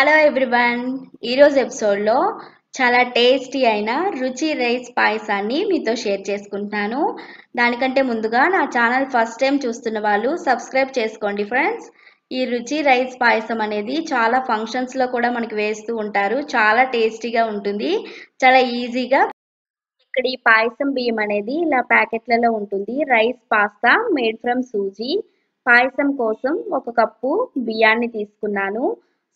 hello everyone ఈరోజు ఎపిసోడ్లో చాలా టేస్టీ అయిన రుచి రైస్ పాయసాన్ని మీతో షేర్ చేసుకుంటాను దానికంటే ముందుగా నా ఛానల్ ఫస్ట్ టైం చూస్తున్న వాళ్ళు సబ్స్క్రైబ్ చేసుకోండి ఫ్రెండ్స్ ఈ రుచి రైస్ పాయసం అనేది చాలా ఫంక్షన్స్లో కూడా మనకి వేస్తూ ఉంటారు చాలా టేస్టీగా ఉంటుంది చాలా ఈజీగా ఇక్కడ ఈ పాయసం బియ్యం అనేది ఇలా ప్యాకెట్లలో ఉంటుంది rice pasta made from suji payasam కోసం ఒక కప్పు బియ్యాన్ని తీసుకున్నాను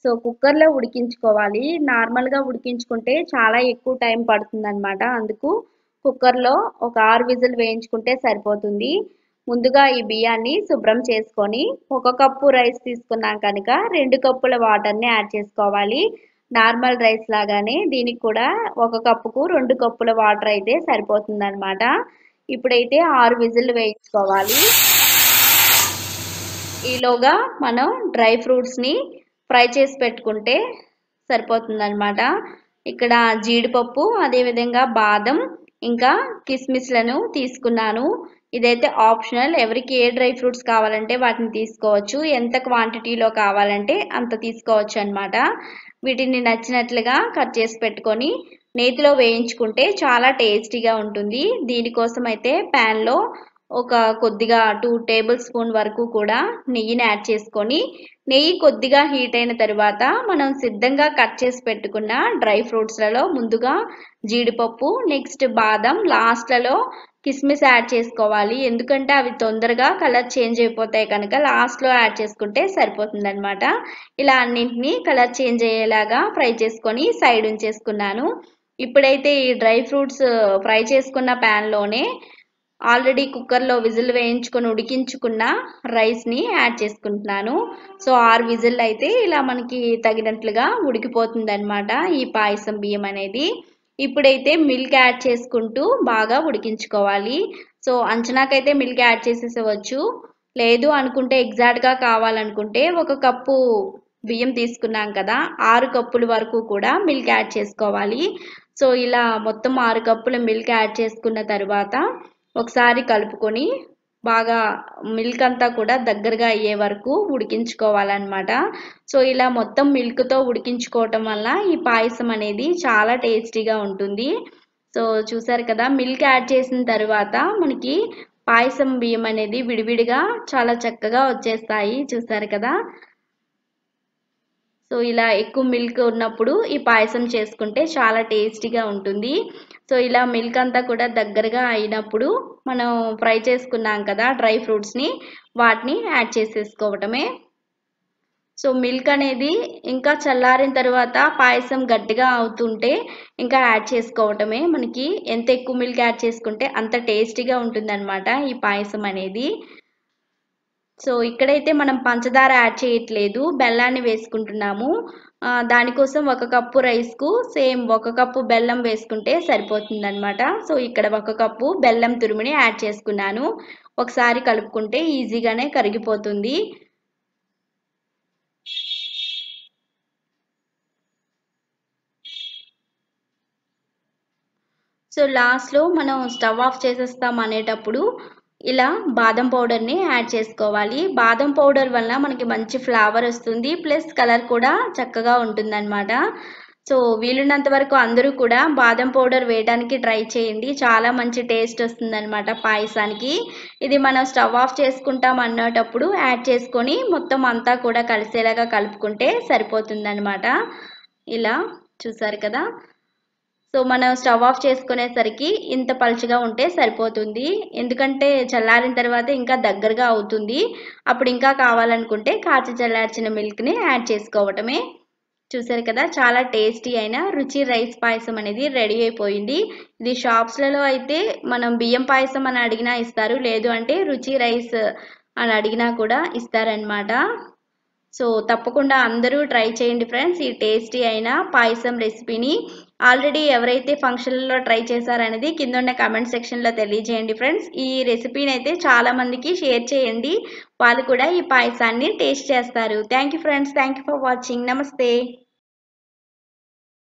సో కుక్కర్లో ఉడికించుకోవాలి నార్మల్గా ఉడికించుకుంటే చాలా ఎక్కువ టైం పడుతుంది అనమాట అందుకు కుక్కర్లో ఒక ఆరు విజిల్ వేయించుకుంటే సరిపోతుంది ముందుగా ఈ బియ్యాన్ని శుభ్రం చేసుకొని ఒక కప్పు రైస్ తీసుకున్నాం కనుక రెండు కప్పుల వాటర్ని యాడ్ చేసుకోవాలి నార్మల్ రైస్ లాగానే దీనికి కూడా ఒక కప్పుకు రెండు కప్పుల వాటర్ అయితే సరిపోతుంది అనమాట ఇప్పుడైతే ఆరు విజిల్లు వేయించుకోవాలి ఈలోగా మనం డ్రై ఫ్రూట్స్ని ఫ్రై చేసి పెట్టుకుంటే సరిపోతుందనమాట ఇక్కడ జీడిపప్పు అదేవిధంగా బాదం ఇంకా కిస్మిస్లను తీసుకున్నాను ఇదైతే ఆప్షనల్ ఎవరికి ఏ డ్రై ఫ్రూట్స్ కావాలంటే వాటిని తీసుకోవచ్చు ఎంత క్వాంటిటీలో కావాలంటే అంత తీసుకోవచ్చు అనమాట వీటిని నచ్చినట్లుగా కట్ చేసి పెట్టుకొని నేతిలో వేయించుకుంటే చాలా టేస్టీగా ఉంటుంది దీనికోసం అయితే ప్యాన్లో ఒక కొద్దిగా టూ టేబుల్ స్పూన్ వరకు కూడా నెయ్యిని యాడ్ చేసుకొని నెయ్యి కొద్దిగా హీట్ అయిన తర్వాత మనం సిద్ధంగా కట్ చేసి పెట్టుకున్న డ్రై ఫ్రూట్స్లలో ముందుగా జీడిపప్పు నెక్స్ట్ బాదం లాస్ట్లలో కిస్మిస్ యాడ్ చేసుకోవాలి ఎందుకంటే అవి తొందరగా కలర్ చేంజ్ అయిపోతాయి కనుక లాస్ట్లో యాడ్ చేసుకుంటే సరిపోతుందనమాట ఇలా అన్నింటినీ కలర్ చేంజ్ అయ్యేలాగా ఫ్రై చేసుకొని సైడ్ ఉంచేసుకున్నాను ఇప్పుడైతే ఈ డ్రై ఫ్రూట్స్ ఫ్రై చేసుకున్న ప్యాన్లోనే ఆల్రెడీ కుక్కర్లో విజిల్ వేయించుకొని ఉడికించుకున్న రైస్ని యాడ్ చేసుకుంటున్నాను సో ఆరు విజిల్ అయితే ఇలా మనకి తగినట్లుగా ఉడికిపోతుంది అనమాట ఈ పాయసం బియ్యం అనేది ఇప్పుడైతే మిల్క్ యాడ్ చేసుకుంటూ బాగా ఉడికించుకోవాలి సో అంచనాకైతే మిల్క్ యాడ్ చేసేసవచ్చు లేదు అనుకుంటే ఎగ్జాక్ట్గా కావాలనుకుంటే ఒక కప్పు బియ్యం తీసుకున్నాం కదా ఆరు కప్పుల వరకు కూడా మిల్క్ యాడ్ చేసుకోవాలి సో ఇలా మొత్తం ఆరు కప్పుల మిల్క్ యాడ్ చేసుకున్న తర్వాత ఒకసారి కలుపుకొని బాగా మిల్క్ అంతా కూడా దగ్గరగా అయ్యే వరకు ఉడికించుకోవాలన్నమాట సో ఇలా మొత్తం మిల్క్తో ఉడికించుకోవటం వల్ల ఈ పాయసం అనేది చాలా టేస్టీగా ఉంటుంది సో చూసారు కదా మిల్క్ యాడ్ చేసిన తర్వాత మనకి పాయసం బియ్యం అనేది విడివిడిగా చాలా చక్కగా వచ్చేస్తాయి చూసారు కదా సో ఇలా ఎక్కువ మిల్క్ ఉన్నప్పుడు ఈ పాయసం చేసుకుంటే చాలా టేస్టీగా ఉంటుంది సో ఇలా మిల్క్ అంతా కూడా దగ్గరగా అయినప్పుడు మనం ఫ్రై చేసుకున్నాం కదా డ్రై ఫ్రూట్స్ని వాటిని యాడ్ చేసేసుకోవటమే సో మిల్క్ అనేది ఇంకా చల్లారిన తర్వాత పాయసం గట్టిగా అవుతుంటే ఇంకా యాడ్ చేసుకోవటమే మనకి ఎంత ఎక్కువ మిల్క్ యాడ్ చేసుకుంటే అంత టేస్టీగా ఉంటుందన్నమాట ఈ పాయసం అనేది సో ఇక్కడైతే మనం పంచదార యాడ్ చేయట్లేదు బెల్లాన్ని వేసుకుంటున్నాము దానికోసం ఒక కప్పు రైస్కు సేమ్ ఒక కప్పు బెల్లం వేసుకుంటే సరిపోతుంది అనమాట సో ఇక్కడ ఒక కప్పు బెల్లం తురుమిని యాడ్ చేసుకున్నాను ఒకసారి కలుపుకుంటే ఈజీగానే కరిగిపోతుంది సో లాస్ట్లో మనం స్టవ్ ఆఫ్ చేసేస్తాం అనేటప్పుడు ఇలా బాదం పౌడర్ని యాడ్ చేసుకోవాలి బాదం పౌడర్ వల్ల మనకి మంచి ఫ్లేవర్ వస్తుంది ప్లస్ కలర్ కూడా చక్కగా ఉంటుందన్నమాట సో వీలున్నంత వరకు అందరూ కూడా బాదం పౌడర్ వేయడానికి ట్రై చేయండి చాలా మంచి టేస్ట్ వస్తుందన్నమాట పాయసానికి ఇది మనం స్టవ్ ఆఫ్ చేసుకుంటాం అన్నటప్పుడు యాడ్ చేసుకొని మొత్తం అంతా కూడా కలిసేలాగా కలుపుకుంటే సరిపోతుందన్నమాట ఇలా చూసారు కదా సో మనం స్టవ్ ఆఫ్ చేసుకునేసరికి ఇంత పలుచగా ఉంటే సరిపోతుంది ఎందుకంటే చల్లారిన తర్వాత ఇంకా దగ్గరగా అవుతుంది అప్పుడు ఇంకా కావాలనుకుంటే కాచి చల్లార్చిన మిల్క్ని యాడ్ చేసుకోవటమే చూసారు కదా చాలా టేస్టీ అయిన రుచి రైస్ పాయసం అనేది రెడీ అయిపోయింది ఇది షాప్స్లలో అయితే మనం బియ్యం పాయసం అని అడిగినా ఇస్తారు లేదు అంటే రుచి రైస్ అని అడిగినా కూడా ఇస్తారనమాట సో తప్పకుండా అందరూ ట్రై చేయండి ఫ్రెండ్స్ ఈ టేస్టీ అయిన పాయసం రెసిపీని ఆల్రెడీ ఎవరైతే ఫంక్షన్లలో ట్రై చేశారనేది కింద ఉన్న కమెంట్ సెక్షన్లో తెలియజేయండి ఫ్రెండ్స్ ఈ రెసిపీని అయితే చాలామందికి షేర్ చేయండి వాళ్ళు కూడా ఈ పాయసాన్ని టేస్ట్ చేస్తారు thank friends thank for watching నమస్తే